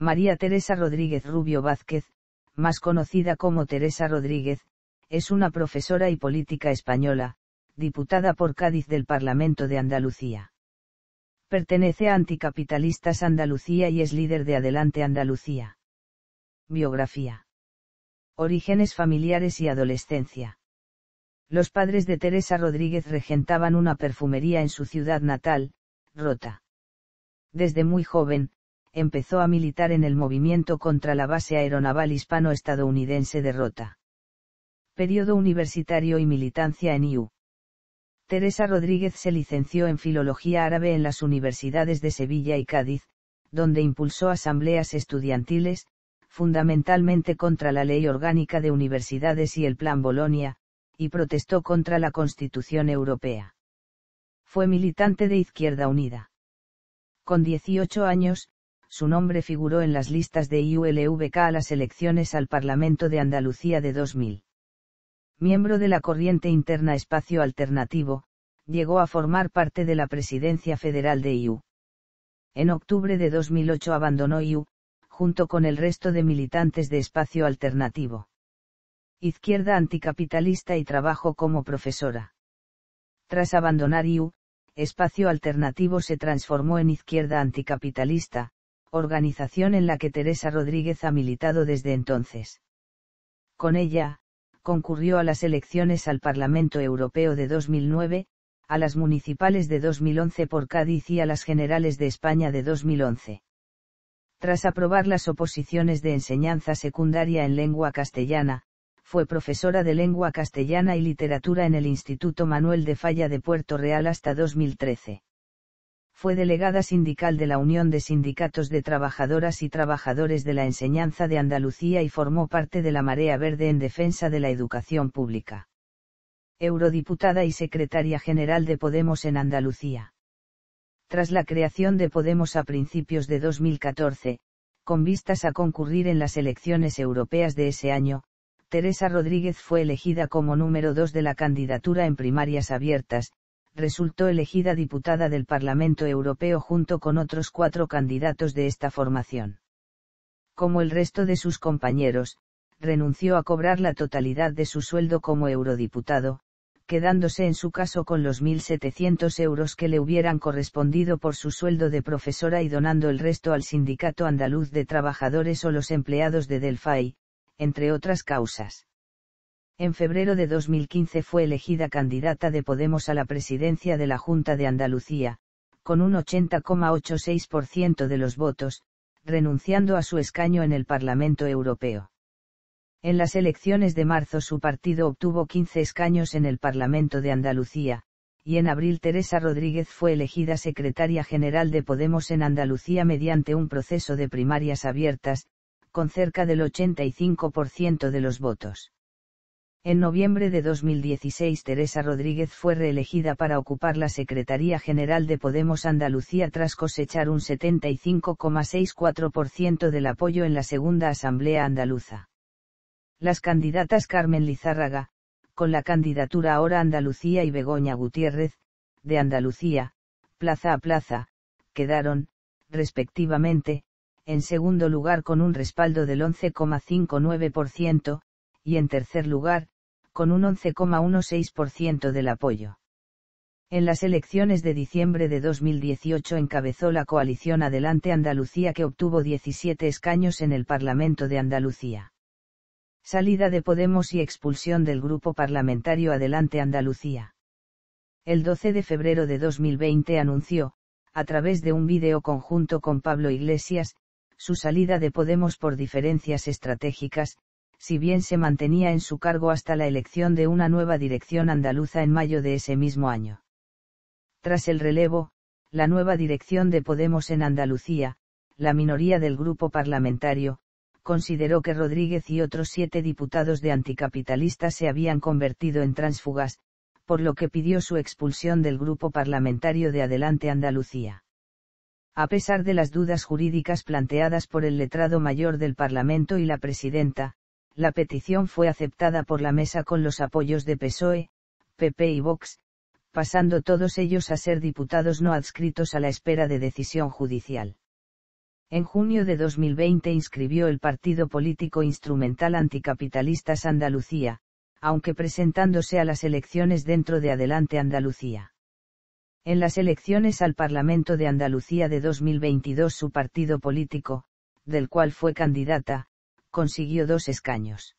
María Teresa Rodríguez Rubio Vázquez, más conocida como Teresa Rodríguez, es una profesora y política española, diputada por Cádiz del Parlamento de Andalucía. Pertenece a Anticapitalistas Andalucía y es líder de Adelante Andalucía. Biografía. Orígenes familiares y adolescencia. Los padres de Teresa Rodríguez regentaban una perfumería en su ciudad natal, Rota. Desde muy joven, empezó a militar en el movimiento contra la base aeronaval hispano-estadounidense de Rota. Periodo universitario y militancia en IU. Teresa Rodríguez se licenció en Filología Árabe en las universidades de Sevilla y Cádiz, donde impulsó asambleas estudiantiles, fundamentalmente contra la Ley Orgánica de Universidades y el Plan Bolonia, y protestó contra la Constitución Europea. Fue militante de Izquierda Unida. Con 18 años, su nombre figuró en las listas de IULVK a las elecciones al Parlamento de Andalucía de 2000. Miembro de la corriente interna Espacio Alternativo, llegó a formar parte de la presidencia federal de IU. En octubre de 2008 abandonó IU, junto con el resto de militantes de Espacio Alternativo. Izquierda anticapitalista y trabajó como profesora. Tras abandonar IU, Espacio Alternativo se transformó en Izquierda Anticapitalista, organización en la que Teresa Rodríguez ha militado desde entonces. Con ella, concurrió a las elecciones al Parlamento Europeo de 2009, a las municipales de 2011 por Cádiz y a las generales de España de 2011. Tras aprobar las oposiciones de enseñanza secundaria en lengua castellana, fue profesora de lengua castellana y literatura en el Instituto Manuel de Falla de Puerto Real hasta 2013 fue delegada sindical de la Unión de Sindicatos de Trabajadoras y Trabajadores de la Enseñanza de Andalucía y formó parte de la Marea Verde en defensa de la educación pública. Eurodiputada y secretaria general de Podemos en Andalucía. Tras la creación de Podemos a principios de 2014, con vistas a concurrir en las elecciones europeas de ese año, Teresa Rodríguez fue elegida como número dos de la candidatura en primarias abiertas, resultó elegida diputada del Parlamento Europeo junto con otros cuatro candidatos de esta formación. Como el resto de sus compañeros, renunció a cobrar la totalidad de su sueldo como eurodiputado, quedándose en su caso con los 1.700 euros que le hubieran correspondido por su sueldo de profesora y donando el resto al Sindicato Andaluz de Trabajadores o los empleados de Delfai, entre otras causas en febrero de 2015 fue elegida candidata de Podemos a la presidencia de la Junta de Andalucía, con un 80,86% de los votos, renunciando a su escaño en el Parlamento Europeo. En las elecciones de marzo su partido obtuvo 15 escaños en el Parlamento de Andalucía, y en abril Teresa Rodríguez fue elegida secretaria general de Podemos en Andalucía mediante un proceso de primarias abiertas, con cerca del 85% de los votos. En noviembre de 2016 Teresa Rodríguez fue reelegida para ocupar la Secretaría General de Podemos Andalucía tras cosechar un 75,64% del apoyo en la segunda Asamblea Andaluza. Las candidatas Carmen Lizárraga, con la candidatura Ahora Andalucía y Begoña Gutiérrez, de Andalucía, plaza a plaza, quedaron, respectivamente, en segundo lugar con un respaldo del 11,59%, y en tercer lugar, con un 11,16% del apoyo. En las elecciones de diciembre de 2018 encabezó la coalición Adelante Andalucía que obtuvo 17 escaños en el Parlamento de Andalucía. Salida de Podemos y expulsión del grupo parlamentario Adelante Andalucía. El 12 de febrero de 2020 anunció, a través de un vídeo conjunto con Pablo Iglesias, su salida de Podemos por diferencias estratégicas, si bien se mantenía en su cargo hasta la elección de una nueva dirección andaluza en mayo de ese mismo año. Tras el relevo, la nueva dirección de Podemos en Andalucía, la minoría del grupo parlamentario, consideró que Rodríguez y otros siete diputados de anticapitalistas se habían convertido en tránsfugas, por lo que pidió su expulsión del grupo parlamentario de Adelante Andalucía. A pesar de las dudas jurídicas planteadas por el letrado mayor del Parlamento y la presidenta, la petición fue aceptada por la mesa con los apoyos de PSOE, PP y Vox, pasando todos ellos a ser diputados no adscritos a la espera de decisión judicial. En junio de 2020 inscribió el partido político instrumental anticapitalistas Andalucía, aunque presentándose a las elecciones dentro de Adelante Andalucía. En las elecciones al Parlamento de Andalucía de 2022 su partido político, del cual fue candidata, consiguió dos escaños.